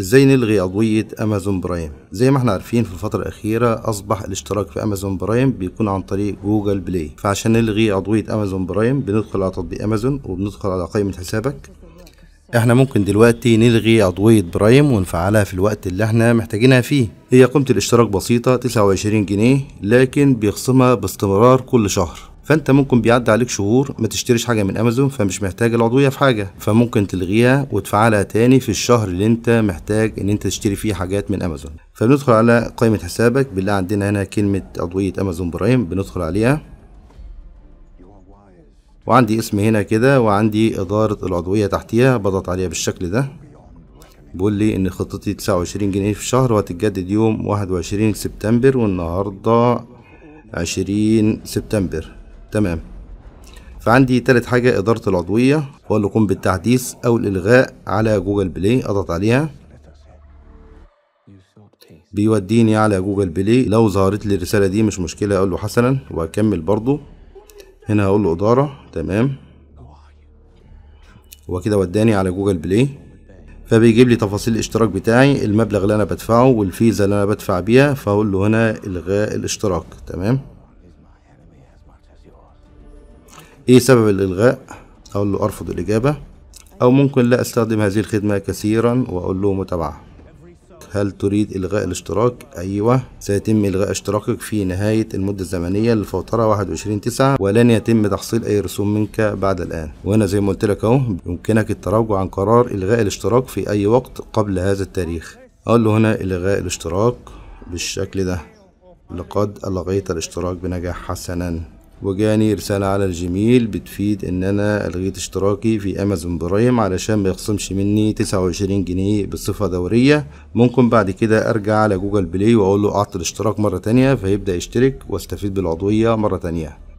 ازاي نلغي عضوية امازون برايم زي ما احنا عارفين في الفترة الاخيرة اصبح الاشتراك في امازون برايم بيكون عن طريق جوجل بلاي فعشان نلغي عضوية امازون برايم بندخل على تطبيق امازون وبندخل على قائمة حسابك احنا ممكن دلوقتي نلغي عضوية برايم ونفعلها في الوقت اللي احنا محتاجينها فيه هي قيمة الاشتراك بسيطة 29 جنيه لكن بيخصمها باستمرار كل شهر فانت ممكن بيعدي عليك شهور ما تشتريش حاجه من امازون فمش محتاج العضويه في حاجه فممكن تلغيها وتفعلها تاني في الشهر اللي انت محتاج ان انت تشتري فيه حاجات من امازون فبندخل على قائمه حسابك بالله عندنا هنا كلمه عضويه امازون برايم بندخل عليها وعندي اسم هنا كده وعندي إدارة العضوية تحتيها بضغط عليها بالشكل ده بيقول لي إن خطتي 29 جنيه في الشهر وهتتجدد يوم واحد وعشرين سبتمبر والنهاردة عشرين سبتمبر تمام فعندي تالت حاجة إدارة العضوية وأقول اللي بالتحديث أو الإلغاء على جوجل بلاي أضغط عليها بيوديني على جوجل بلاي لو ظهرت لي الرسالة دي مش مشكلة أقول له حسنا وأكمل برضو هنا هقول له إدارة تمام وكده وداني على جوجل بلاي فبيجيب لي تفاصيل الاشتراك بتاعي المبلغ اللي أنا بدفعه والفيزا اللي أنا بدفع بيها فاقول له هنا إلغاء الاشتراك تمام ايه سبب الالغاء اقول له ارفض الاجابة او ممكن لا استخدم هذه الخدمة كثيرا واقول له متابعة هل تريد إلغاء الاشتراك؟ أيوة سيتم إلغاء اشتراكك في نهاية المدة الزمنية للفوترة 21 9 ولن يتم تحصيل أي رسوم منك بعد الآن وهنا زي ما قلت لك أهو يمكنك التراجع عن قرار إلغاء الاشتراك في أي وقت قبل هذا التاريخ أقول له هنا إلغاء الاشتراك بالشكل ده لقد ألغيت الاشتراك بنجاح حسنا وجاني رسالة على الجيميل بتفيد ان انا الغيت اشتراكي في امازون برايم علشان ما يخصمش مني تسعة وعشرين جنيه بصفة دورية ممكن بعد كده ارجع على جوجل بلاي واقول له اعطي الاشتراك مرة تانية فيبدأ يشترك واستفيد بالعضوية مرة تانية